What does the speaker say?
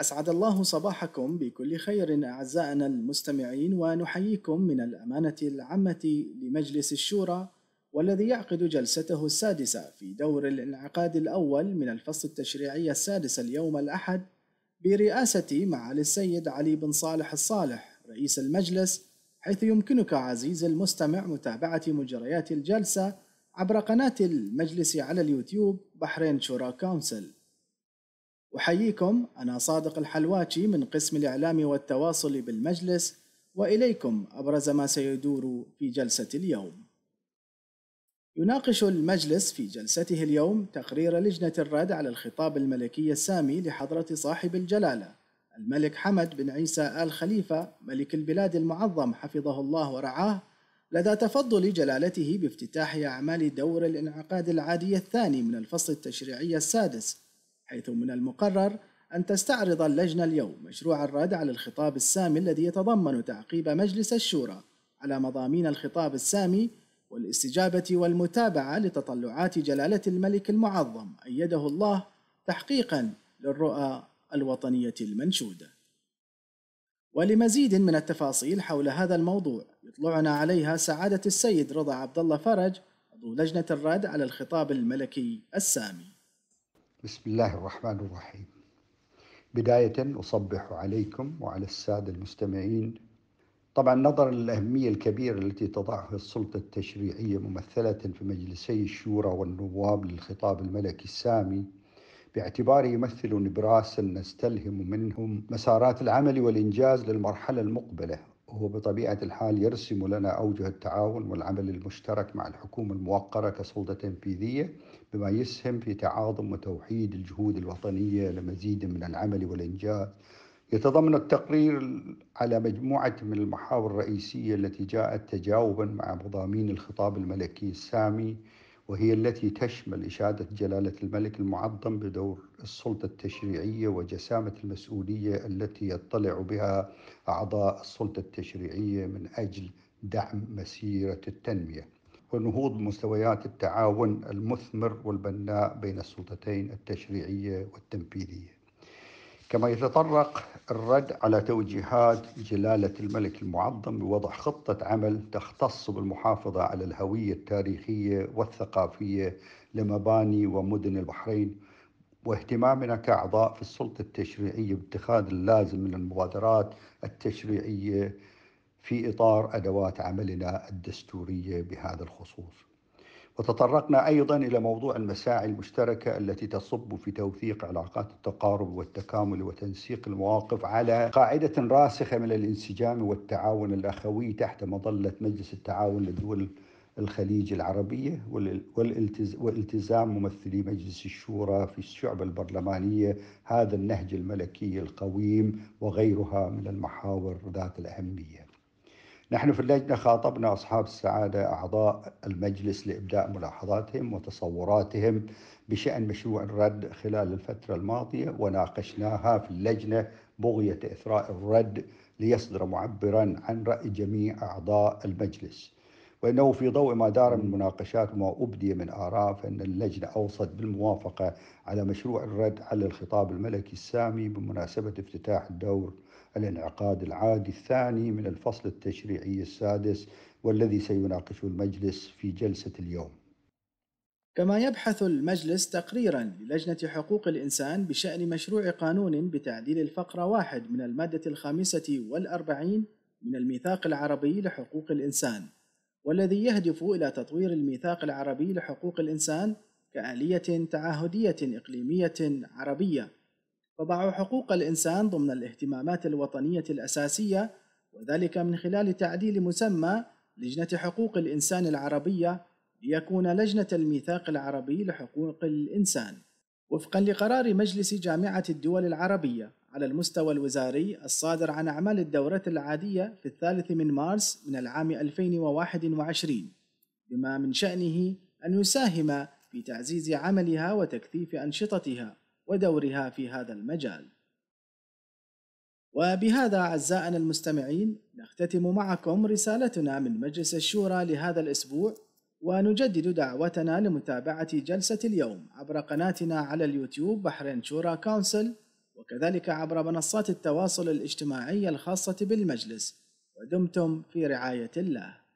أسعد الله صباحكم بكل خير أعزائنا المستمعين ونحييكم من الأمانة العامة لمجلس الشورى والذي يعقد جلسته السادسة في دور الانعقاد الأول من الفصل التشريعي السادس اليوم الأحد برئاسة معالي السيد علي بن صالح الصالح رئيس المجلس حيث يمكنك عزيزي المستمع متابعة مجريات الجلسة عبر قناة المجلس على اليوتيوب بحرين شورى كونسل أحييكم أنا صادق الحلواتي من قسم الإعلام والتواصل بالمجلس وإليكم أبرز ما سيدور في جلسة اليوم. يناقش المجلس في جلسته اليوم تقرير لجنة الرد على الخطاب الملكي السامي لحضرة صاحب الجلالة الملك حمد بن عيسى آل خليفة ملك البلاد المعظم حفظه الله ورعاه لدى تفضل جلالته بافتتاح أعمال دور الانعقاد العادي الثاني من الفصل التشريعي السادس حيث من المقرر أن تستعرض اللجنة اليوم مشروع الرد على الخطاب السامي الذي يتضمن تعقيب مجلس الشورى على مضامين الخطاب السامي والاستجابة والمتابعة لتطلعات جلالة الملك المعظم أيده الله تحقيقا للرؤى الوطنية المنشودة. ولمزيد من التفاصيل حول هذا الموضوع يطلعنا عليها سعادة السيد رضا عبد الله فرج عضو لجنة الرد على الخطاب الملكي السامي. بسم الله الرحمن الرحيم بداية أصبح عليكم وعلى السادة المستمعين طبعا نظرا للأهمية الكبيرة التي تضعها السلطة التشريعية ممثلة في مجلسي الشورى والنواب للخطاب الملكي السامي باعتباره يمثل نبراسا نستلهم منهم مسارات العمل والإنجاز للمرحلة المقبلة وهو بطبيعة الحال يرسم لنا أوجه التعاون والعمل المشترك مع الحكومة الموقرة كسلطة تنفيذية بما يسهم في تعاظم وتوحيد الجهود الوطنية لمزيد من العمل والإنجاز يتضمن التقرير على مجموعة من المحاور الرئيسية التي جاءت تجاوبا مع مضامين الخطاب الملكي السامي وهي التي تشمل إشادة جلالة الملك المعظم بدور السلطة التشريعية وجسامة المسؤولية التي يطلع بها أعضاء السلطة التشريعية من أجل دعم مسيرة التنمية. ونهوض مستويات التعاون المثمر والبناء بين السلطتين التشريعيه والتنفيذيه. كما يتطرق الرد على توجيهات جلاله الملك المعظم بوضع خطه عمل تختص بالمحافظه على الهويه التاريخيه والثقافيه لمباني ومدن البحرين واهتمامنا كاعضاء في السلطه التشريعيه باتخاذ اللازم من المبادرات التشريعيه في اطار ادوات عملنا الدستوريه بهذا الخصوص. وتطرقنا ايضا الى موضوع المساعي المشتركه التي تصب في توثيق علاقات التقارب والتكامل وتنسيق المواقف على قاعده راسخه من الانسجام والتعاون الاخوي تحت مظله مجلس التعاون للدول الخليج العربية والالتزام ممثلي مجلس الشورى في الشعب البرلمانية هذا النهج الملكي القويم وغيرها من المحاور ذات الأهمية نحن في اللجنة خاطبنا أصحاب السعادة أعضاء المجلس لإبداء ملاحظاتهم وتصوراتهم بشأن مشروع الرد خلال الفترة الماضية وناقشناها في اللجنة بغية إثراء الرد ليصدر معبرا عن رأي جميع أعضاء المجلس وإنه في ضوء ما دار من مناقشات وما أبدي من آراء فإن اللجنة أوصت بالموافقة على مشروع الرد على الخطاب الملكي السامي بمناسبة افتتاح الدور الانعقاد العادي الثاني من الفصل التشريعي السادس والذي سيناقشه المجلس في جلسة اليوم. كما يبحث المجلس تقريرا للجنة حقوق الإنسان بشأن مشروع قانون بتعديل الفقرة واحد من المادة الخامسة والأربعين من الميثاق العربي لحقوق الإنسان والذي يهدف إلى تطوير الميثاق العربي لحقوق الإنسان كآلية تعهدية إقليمية عربية تضع حقوق الإنسان ضمن الاهتمامات الوطنية الأساسية وذلك من خلال تعديل مسمى لجنة حقوق الإنسان العربية ليكون لجنة الميثاق العربي لحقوق الإنسان وفقا لقرار مجلس جامعة الدول العربية على المستوى الوزاري الصادر عن أعمال الدورة العادية في الثالث من مارس من العام 2021 بما من شأنه أن يساهم في تعزيز عملها وتكثيف أنشطتها ودورها في هذا المجال وبهذا أعزائنا المستمعين نختتم معكم رسالتنا من مجلس الشورى لهذا الأسبوع ونجدد دعوتنا لمتابعة جلسة اليوم عبر قناتنا على اليوتيوب بحرين شورى كونسل وكذلك عبر منصات التواصل الاجتماعي الخاصة بالمجلس ودمتم في رعاية الله